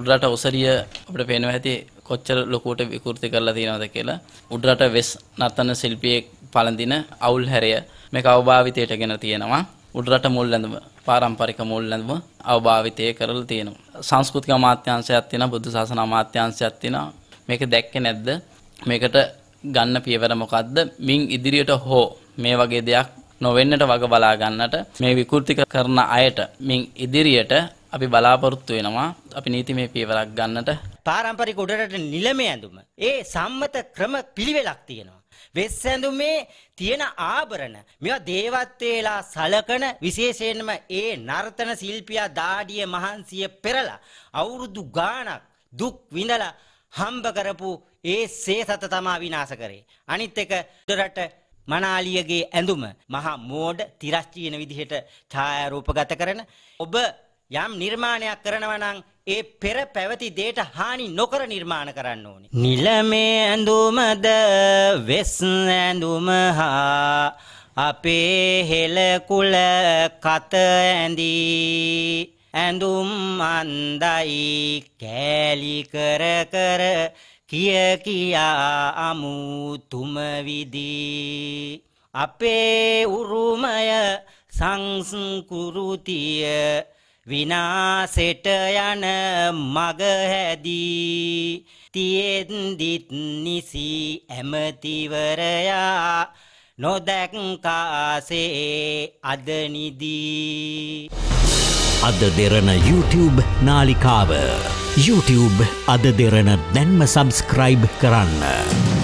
උඩරට ඔසරිය අපිට පේනවා ඇති කොච්චර ලොකුවට විකෘති කරලා තියෙනවද කියලා. උඩරට වෙස් නර්තන ශිල්පියෙක් පළඳින අවුල් හැරය මේක අවභාවිතයට ගෙන තියෙනවා. උඩරට මුල් ඇඳුම පාරම්පරික මුල් ඇඳුම අවභාවිතය කරලා තියෙනවා. සංස්කෘතික අමාත්‍යාංශයක් තියෙනවා, බුද්ධ ශාසන අමාත්‍යාංශයක් තියෙනවා. මේක දැක්කේ නැද්ද? මේකට ගන්න පියවර මොකද්ද? මින් ඉදිරියට හෝ මේ වගේ දෙයක් නොවෙන්නට වග බලා ගන්නට මේ විකෘති කරන අයට මින් ඉදිරියට අපි බලාපොරොත්තු වෙනවා අපි නීතිමය පියවරක් ගන්නට පාරම්පරික උඩරට නිලමේ ඇඳුම ඒ සම්මත ක්‍රම පිළිවෙලක් තියෙනවා වෙස් ඇඳුමේ තියෙන ආභරණ මේවා දේවත් වේලා සලකන විශේෂයෙන්ම ඒ නර්තන ශිල්පියා දාඩිය මහන්සිය පෙරලා අවුරුදු ගාණක් දුක් විඳලා හම්බ කරපු ඒ සේසත තමා විනාශ කරේ අනිත් එක උඩරට මනාලියගේ ඇඳුම මහා මෝඩ තිරස්චීන විදිහට ඡායාරූපගත කරන ඔබ යම් නිර්මාණයක් කරනවා නම් ඒ පෙර පැවති දේට හානි නොකර නිර්මාණ කරන්න ඕනේ. නිලමේ ඇඳුමද වෙස් ඇඳුම හා අපේ හෙළ කුල කත ඇඳී ඇඳුම් අන්දයි කෑලි කර කර කිය කියා අමු තුම විදී අපේ උරුමය සංස්කෘතිය විනාසෙට යන මග හැදී තියෙද්දිත් නිසි ඇමතිවරයා නොදැක්කාසේ අද නිදී අද දෙරන YouTube නාලිකාව YouTube අද දෙරන දැන්ම සබස්ක්‍රයිබ් කරන්න.